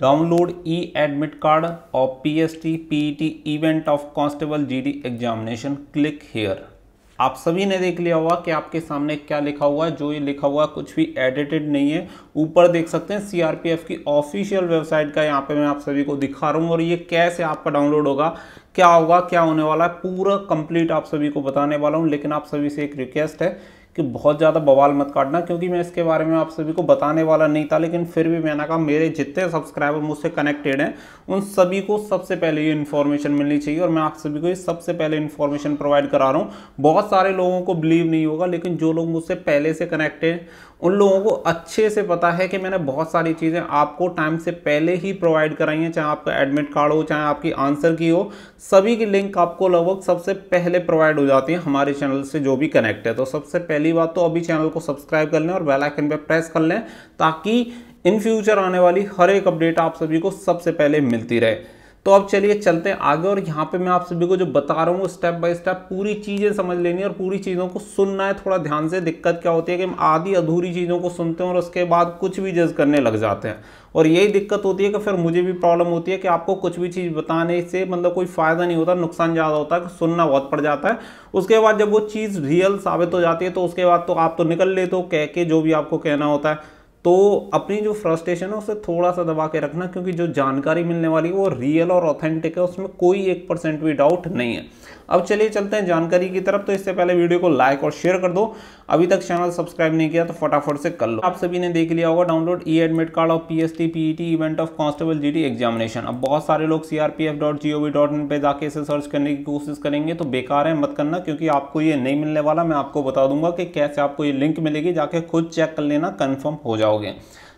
download e admit card of P S T P T event of constable G D examination click here आप सभी ने देख लिया होगा कि आपके सामने क्या लिखा हुआ है जो ये लिखा हुआ कुछ भी एडिटेड नहीं है ऊपर देख सकते हैं सीआरपीएफ की ऑफिशियल वेबसाइट का यहाँ पे मैं आप सभी को दिखा रहा हूँ और ये कैसे आपका डाउनलोड होगा क्या होगा क्या होने वाला है पूरा कंप्लीट आप सभी को बताने वाला हूँ लेकिन आप सभी से एक रिक्वेस्ट है कि बहुत ज़्यादा बवाल मत काटना क्योंकि मैं इसके बारे में आप सभी को बताने वाला नहीं था लेकिन फिर भी मैंने कहा मेरे जितने सब्सक्राइबर मुझसे कनेक्टेड हैं उन सभी को सबसे पहले ये इन्फॉर्मेशन मिलनी चाहिए और मैं आप सभी को ये सबसे पहले इन्फॉर्मेशन प्रोवाइड करा रहा हूँ बहुत सारे लोगों को बिलीव नहीं होगा लेकिन जो लोग मुझसे पहले से कनेक्टेड उन लोगों को अच्छे से पता है कि मैंने बहुत सारी चीज़ें आपको टाइम से पहले ही प्रोवाइड कराई हैं चाहे आपका एडमिट कार्ड हो चाहे आपकी आंसर की हो सभी की लिंक आपको लगभग सबसे पहले प्रोवाइड हो जाती है हमारे चैनल से जो भी कनेक्ट है तो सबसे पहली बात तो अभी चैनल को सब्सक्राइब कर लें और बेलाइकन पर प्रेस कर लें ताकि इन फ्यूचर आने वाली हर एक अपडेट आप सभी को सबसे पहले मिलती रहे तो अब चलिए चलते हैं आगे और यहाँ पे मैं आप सभी को जो बता रहा हूँ स्टेप बाय स्टेप पूरी चीज़ें समझ लेनी है और पूरी चीज़ों को सुनना है थोड़ा ध्यान से दिक्कत क्या होती है कि हम आधी अधूरी चीज़ों को सुनते हैं और उसके बाद कुछ भी जज करने लग जाते हैं और यही दिक्कत होती है कि फिर मुझे भी प्रॉब्लम होती है कि आपको कुछ भी चीज़ बताने से मतलब कोई फ़ायदा नहीं होता नुकसान ज़्यादा होता है सुनना बहुत पड़ जाता है उसके बाद जब वो चीज़ रियल साबित हो जाती है तो उसके बाद तो आप तो निकल लेते हो कह के जो भी आपको कहना होता है तो अपनी जो फ्रस्ट्रेशन है उसे थोड़ा सा दबा के रखना क्योंकि जो जानकारी मिलने वाली है वो रियल और ऑथेंटिक है उसमें कोई एक परसेंट भी डाउट नहीं है अब चलिए चलते हैं जानकारी की तरफ तो इससे पहले वीडियो को लाइक और शेयर कर दो अभी तक चैनल सब्सक्राइब नहीं किया तो फटाफट से कर लो आप सभी ने देख लिया होगा डाउनलोड ई एडमिट कार्ड और P S T P T event of constable G examination अब बहुत सारे लोग C R P F dot G O V dot in पर जाके इसे सर्च करने की कोशिश करेंगे तो बेकार है मत करना क्योंकि आपको ये नहीं मिलने वाला मैं आपको बता दूंगा कि कैसे आपको ये लिंक मिलेगी जाके खुद चेक कर लेना कन्फर्म हो जाओ जाओगे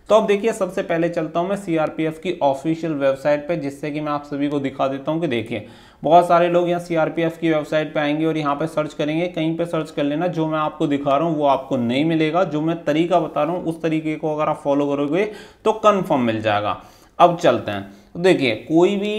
तो अब देखिए सबसे पहले चलता हूँ मैं सीआरपीएफ की ऑफिशियल वेबसाइट पे जिससे कि मैं आप सभी को दिखा देता हूँ कि देखिए बहुत सारे लोग यहाँ सीआरपीएफ की वेबसाइट पे आएंगे और यहाँ पे सर्च करेंगे कहीं पे सर्च कर लेना जो मैं आपको दिखा रहा हूँ वो आपको नहीं मिलेगा जो मैं तरीका बता रहा हूँ उस तरीके को अगर आप फॉलो करोगे तो कन्फर्म मिल जाएगा अब चलते हैं तो देखिए कोई भी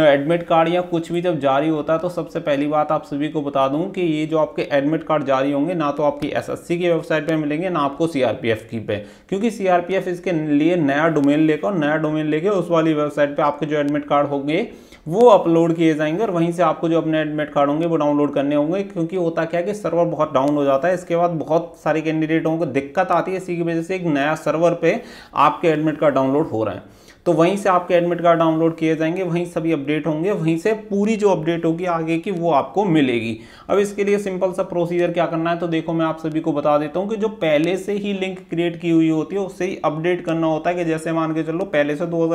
एडमिट कार्ड या कुछ भी जब जारी होता है तो सबसे पहली बात आप सभी को बता दूं कि ये जो आपके एडमिट कार्ड जारी होंगे ना तो आपकी एसएससी की वेबसाइट पे मिलेंगे ना आपको सीआरपीएफ की पे क्योंकि सीआरपीएफ इसके लिए नया डोमेन लेकर नया डोमेन लेके उस वाली वेबसाइट पर आपके जो एडमिट कार्ड होंगे वो अपलोड किए जाएंगे और वहीं से आपको जो अपने एडमिट कार्ड होंगे वो डाउनलोड करने होंगे क्योंकि होता क्या है कि सर्वर बहुत डाउन हो जाता है इसके बाद बहुत सारे कैंडिडेटों को दिक्कत आती है इसी की वजह से एक नया सर्वर पर आपके एडमिट कार्ड डाउनलोड हो रहे हैं तो वहीं से आपके एडमिट कार्ड डाउनलोड किए जाएंगे वहीं सभी अपडेट होंगे वहीं से पूरी जो अपडेट होगी आगे की वो आपको मिलेगी अब इसके लिए सिंपल सा प्रोसीजर क्या करना है तो देखो मैं आप सभी को बता देता हूँ कि जो पहले से ही लिंक क्रिएट की हुई होती है उससे ही अपडेट करना होता है कि जैसे मान के चलो पहले से दो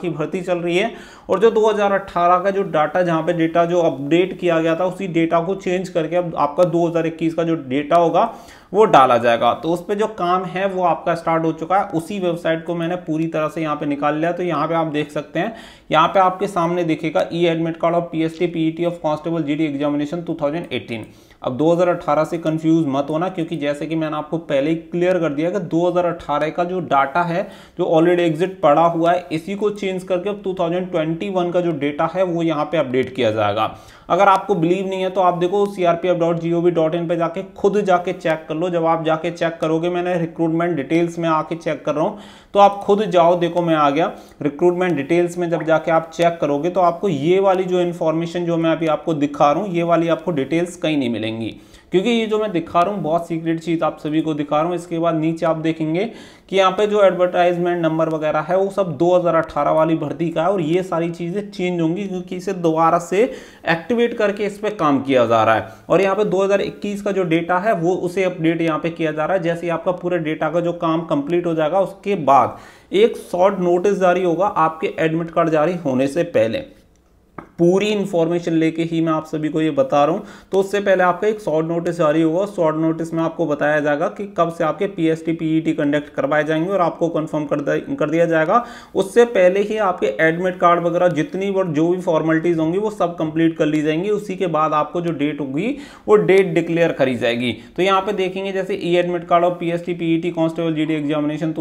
की भर्ती चल रही है और जो दो का जो डाटा जहाँ पर डेटा जो अपडेट किया गया था उसी डेटा को चेंज करके अब आपका दो का जो डेटा होगा वो डाला जाएगा तो उस पर जो काम है वो आपका स्टार्ट हो चुका है उसी वेबसाइट को मैंने पूरी तरह से यहाँ पे निकाल लिया तो यहाँ पे आप देख सकते हैं यहाँ पे आपके सामने देखेगा e admit card of P S T P E T of constable G D examination two thousand eighteen अब 2018 से कंफ्यूज मत होना क्योंकि जैसे कि मैंने आपको पहले ही क्लियर कर दिया कि 2018 का जो डाटा है जो ऑलरेडी एग्जिट पड़ा हुआ है इसी को चेंज करके अब 2021 का जो डेटा है वो यहाँ पे अपडेट किया जाएगा अगर आपको बिलीव नहीं है तो आप देखो C R P F dot G O V dot in पर जाके खुद जाके चेक कर लो जब आप जाके चेक करोगे मैंने रिक्रूटमेंट डिटेल्स में आके चेक कर रहा हूँ तो आप खुद जाओ देखो मैं आ गया रिक्रूटमेंट डिटेल्स में जब जाके आप चेक करोगे तो आपको ये वाली जो इन्फॉर्मेशन जो मैं अभी आपको दिखा रहा हूँ ये वाली आपको डिटेल्स कहीं नहीं मिलेंगे रहेंगी क्योंकि ये जो मैं दिखा रहा हूँ बहुत सीक्रेट चीज़ आप सभी को दिखा रहा हूँ इसके बाद नीचे आप देखेंगे कि यहाँ पे जो एडवर्टाइजमेंट नंबर वगैरह है वो सब 2018 वाली भर्ती का है और ये सारी चीज़ें चेंज होंगी क्योंकि इसे दोबारा से एक्टिवेट करके इस पर काम किया जा रहा है और यहाँ पे 2021 का जो डेटा है वो उसे अपडेट यहाँ पे किया जा रहा है जैसे आपका पूरे डेटा का जो काम कंप्लीट हो जाएगा उसके बाद एक शॉर्ट नोटिस जारी होगा आपके एडमिट कार्ड जारी होने से पहले पूरी इन्फॉर्मेशन लेके ही मैं आप सभी को ये बता रहा हूँ तो उससे पहले आपका एक शॉर्ट नोटिस जारी होगा शॉर्ट नोटिस में आपको बताया जाएगा कि कब से आपके पी एस कंडक्ट करवाए जाएंगे और आपको कन्फर्म कर, कर दिया जाएगा उससे पहले ही आपके एडमिट कार्ड वगैरह जितनी और जो भी फॉर्मेलिटीज़ होंगी वो सब कंप्लीट कर ली जाएंगी उसी के बाद आपको जो डेट होगी वो डेट डिक्लेयर करी जाएगी तो यहाँ पे देखेंगे जैसे ई एडमिट कार्ड और P S T G D examination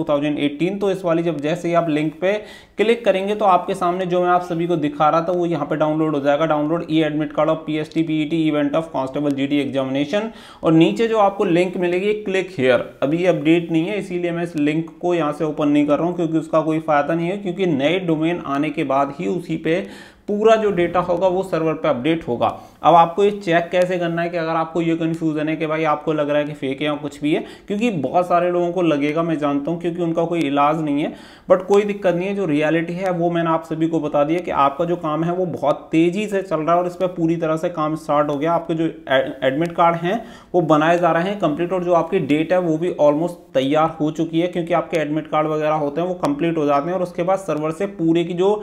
eighteen तो इस वाली जब जैसे ही आप लिंक पे क्लिक करेंगे तो आपके सामने जो मैं आप सभी को दिखा रहा था वो यहाँ पे डाउन डाउनलोड हो जाएगा download e admit card of P S T P T event of constable G D examination और नीचे जो आपको लिंक मिलेगी क्लिक हेयर अभी अपडेट नहीं है इसीलिए मैं इस लिंक को यहाँ से ओपन नहीं कर रहा हूँ क्योंकि उसका कोई फायदा नहीं है क्योंकि नए डोमेन आने के बाद ही उसी पे पूरा जो डेटा होगा वो सर्वर पे अपडेट होगा अब आपको ये चेक कैसे करना है कि अगर आपको ये कन्फ्यूज़न है कि भाई आपको लग रहा है कि फेक है या कुछ भी है क्योंकि बहुत सारे लोगों को लगेगा मैं जानता हूँ क्योंकि उनका कोई इलाज नहीं है बट कोई दिक्कत नहीं है जो रियलिटी है वो मैंने आप सभी को बता दिया कि आपका जो काम है वो बहुत तेज़ी से चल रहा है और इस पर पूरी तरह से काम स्टार्ट हो गया आपके जो एडमिट कार्ड हैं वो बनाए जा रहे हैं कंप्लीट और जो आपकी डेट है वो भी ऑलमोस्ट तैयार हो चुकी है क्योंकि आपके एडमिट कार्ड वगैरह होते हैं वो कंप्लीट हो जाते हैं और उसके बाद सर्वर से पूरे की जो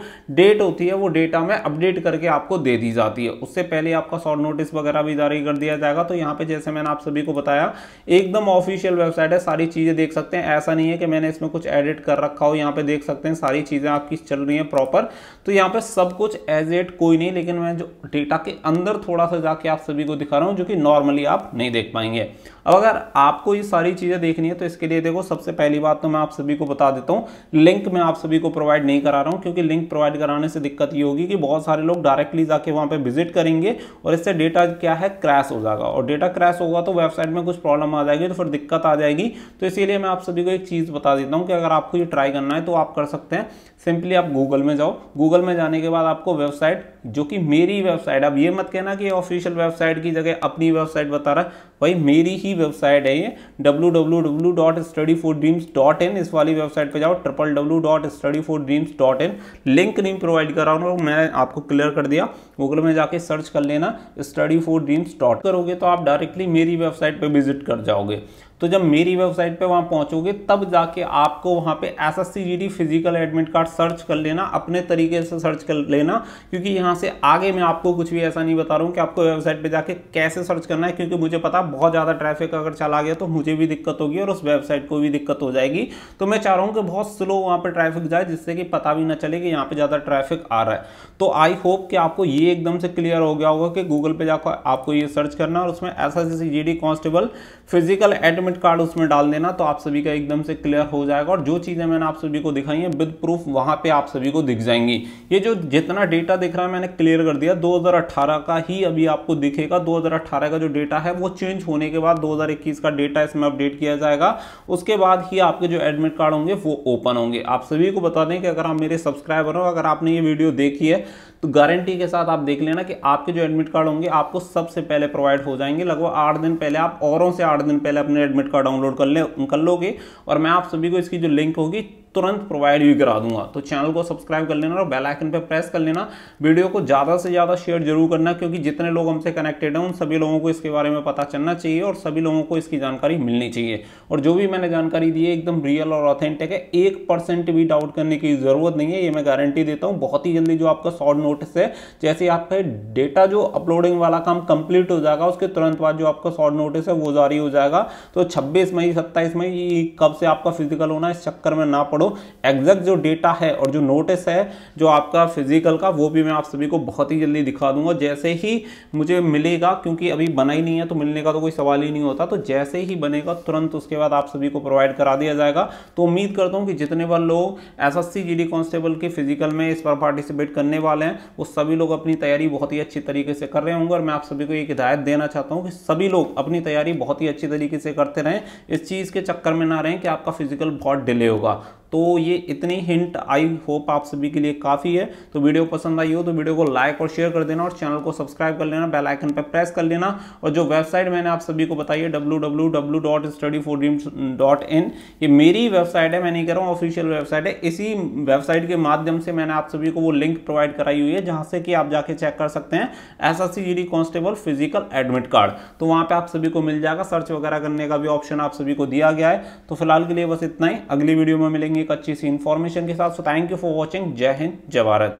डेट होती है वो डेटा में में अपडेट करके आपको दे दी जाती है उससे पहले आपका शॉर्ट नोटिस वगैरह भी जारी कर दिया जाएगा तो यहाँ पे जैसे मैंने आप सभी को बताया एकदम ऑफिशियल वेबसाइट है सारी चीज़ें देख सकते हैं ऐसा नहीं है कि मैंने इसमें कुछ एडिट कर रखा हो यहाँ पे देख सकते हैं सारी चीज़ें आपकी चल रही हैं प्रॉपर तो यहाँ पे सब कुछ एज एट कोई नहीं लेकिन मैं जो डेटा के अंदर थोड़ा सा जाके आप सभी को दिखा रहा हूँ जो कि नॉर्मली आप नहीं देख पाएंगे अब अगर आपको ये सारी चीज़ें देखनी है तो इसके लिए देखो सबसे पहली बात तो मैं आप सभी को बता देता हूँ लिंक मैं आप सभी को प्रोवाइड नहीं करा रहा हूँ क्योंकि लिंक प्रोवाइड कराने से दिक्कत ये होगी कि बहुत सारे लोग डायरेक्टली जाके वहाँ पर विजिट करेंगे और इससे डेटा क्या है क्रैश हो जाएगा और डेटा क्रैश होगा तो वेबसाइट में कुछ प्रॉब्लम आ जाएगी तो फिर दिक्कत आ जाएगी तो इसीलिए मैं आप सभी को एक चीज़ बता देता हूँ कि अगर आपको ये ट्राई करना है तो आप कर सकते हैं सिंपली आप गूगल में जाओ गूगल में जाने के बाद आपको वेबसाइट जो कि मेरी वेबसाइट अब ये मत कहना कि ऑफिशियल वेबसाइट की जगह अपनी वेबसाइट बता रहा भाई मेरी ही वेबसाइट है ये W W W dot study for dreams dot in इस वाली वेबसाइट पर जाओ triple W dot study for dreams dot in link नहीं प्रोवाइड रहा हूँ मैं आपको क्लियर कर दिया गूगल में जाके सर्च कर लेना स्टडी फॉर ड्रीम्स डॉट करोगे तो आप डायरेक्टली मेरी वेबसाइट पर विजिट कर जाओगे तो जब मेरी वेबसाइट पे वहाँ पहुँचोगे तब जाके आपको वहाँ पे S S physical admit card search कर लेना अपने तरीके से सर्च कर लेना क्योंकि यहाँ से आगे मैं आपको कुछ भी ऐसा नहीं बता रहा हूँ कि आपको वेबसाइट पे जाके कैसे सर्च करना है क्योंकि मुझे पता बहुत ज़्यादा ट्रैफिक अगर चला गया तो मुझे भी दिक्कत होगी और उस वेबसाइट को भी दिक्कत हो जाएगी तो मैं चाह रहा हूँ कि बहुत स्लो वहाँ पर ट्रैफिक जाए जिससे कि पता भी ना चले कि यहाँ पर ज़्यादा ट्रैफिक आ रहा है तो आई होप कि आपको ये एकदम से क्लियर हो गया होगा कि गूगल पर जाकर आपको ये सर्च करना और उसमें S S constable physical admit payment card उसमें डाल देना तो आप सभी का एकदम से क्लियर हो जाएगा और जो चीज़ें मैंने आप सभी को दिखाई हैं विद प्रूफ वहाँ पे आप सभी को दिख जाएंगी ये जो जितना डेटा दिख रहा है मैंने क्लियर कर दिया 2018 का ही अभी आपको दिखेगा 2018 का जो डेटा है वो चेंज होने के बाद दो का डेटा इसमें अपडेट किया जाएगा उसके बाद ही आपके जो एडमिट कार्ड होंगे वो ओपन होंगे आप सभी को बता दें कि अगर आप मेरे सब्सक्राइबर हो अगर आपने ये वीडियो देखी है तो गारंटी के साथ आप देख लेना कि आपके जो एडमिट कार्ड होंगे आपको सबसे पहले प्रोवाइड हो जाएंगे लगभग आठ दिन पहले आप औरों से आठ दिन पहले अपने एडमिट कार्ड डाउनलोड कर ले कर लोगे और मैं आप सभी को इसकी जो लिंक होगी तुरंत प्रोवाइड भी करा दूंगा तो चैनल को सब्सक्राइब कर लेना और बेल आइकन पर प्रेस कर लेना वीडियो को ज़्यादा से ज़्यादा शेयर जरूर करना क्योंकि जितने लोग हमसे कनेक्टेड हैं उन सभी लोगों को इसके बारे में पता चलना चाहिए और सभी लोगों को इसकी जानकारी मिलनी चाहिए और जो भी मैंने जानकारी दी है एकदम रियल और ऑथेंटिक है एक परसेंट भी डाउट करने की ज़रूरत नहीं है ये मैं गारंटी देता हूँ बहुत ही जल्दी जो आपका शॉर्ट नोटिस है जैसे आपका डेटा जो अपलोडिंग वाला काम कंप्लीट हो जाएगा उसके तुरंत बाद जो आपका शॉर्ट नोटिस है वो जारी हो जाएगा तो छब्बीस मई सत्ताईस मई कब से आपका फिजिकल होना इस चक्कर में ना पड़ो दो तो एग्जैक्ट जो डेटा है और जो नोटिस है जो आपका फिजिकल का वो भी मैं आप सभी को बहुत ही जल्दी दिखा दूंगा जैसे ही मुझे मिलेगा क्योंकि अभी बना ही नहीं है तो मिलने का तो कोई सवाल ही नहीं होता तो जैसे ही बनेगा तुरंत उसके बाद आप सभी को प्रोवाइड करा दिया जाएगा तो उम्मीद करता हूँ कि जितने बार लोग एस एस कांस्टेबल के फिजिकल में इस बार पार्टिसिपेट करने वाले हैं वो सभी लोग अपनी तैयारी बहुत ही अच्छी तरीके से कर रहे होंगे और मैं आप सभी को एक हिदायत देना चाहता हूँ कि सभी लोग अपनी तैयारी बहुत ही अच्छी तरीके से करते रहें इस चीज़ के चक्कर में ना रहें कि आपका फिजिकल बहुत डिले होगा तो ये इतनी हिंट आई होप आप सभी के लिए काफ़ी है तो वीडियो पसंद आई हो तो वीडियो को लाइक और शेयर कर देना और चैनल को सब्सक्राइब कर लेना बेल आइकन पर प्रेस कर लेना और जो वेबसाइट मैंने आप सभी को बताई है www.studyfordreams.in ये मेरी वेबसाइट है मैं नहीं कह रहा हूँ ऑफिशियल वेबसाइट है इसी वेबसाइट के माध्यम से मैंने आप सभी को वो लिंक प्रोवाइड कराई हुई है जहाँ से कि आप जाके चेक कर सकते हैं S S constable physical admit card तो वहाँ पर आप सभी को मिल जाएगा सर्च वगैरह करने का भी ऑप्शन आप सभी को दिया गया है तो फिलहाल के लिए बस इतना ही अगली वीडियो में मिलेंगे एक अच्छी सी इन्फॉर्मेशन के साथ so thank you for watching जय हिंद जय भारत